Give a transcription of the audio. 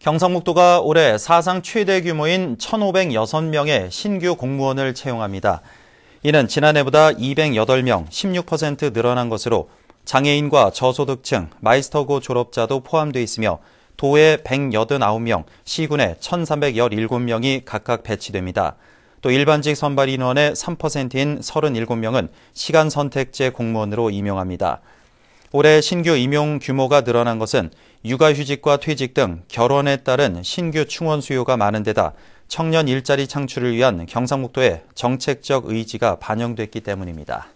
경상북도가 올해 사상 최대 규모인 1,506명의 신규 공무원을 채용합니다. 이는 지난해보다 208명, 16% 늘어난 것으로 장애인과 저소득층, 마이스터고 졸업자도 포함되어 있으며 도에 189명, 시군에 1,317명이 각각 배치됩니다. 또 일반직 선발 인원의 3%인 37명은 시간 선택제 공무원으로 임용합니다. 올해 신규 임용 규모가 늘어난 것은 육아휴직과 퇴직 등 결혼에 따른 신규 충원 수요가 많은 데다 청년 일자리 창출을 위한 경상북도의 정책적 의지가 반영됐기 때문입니다.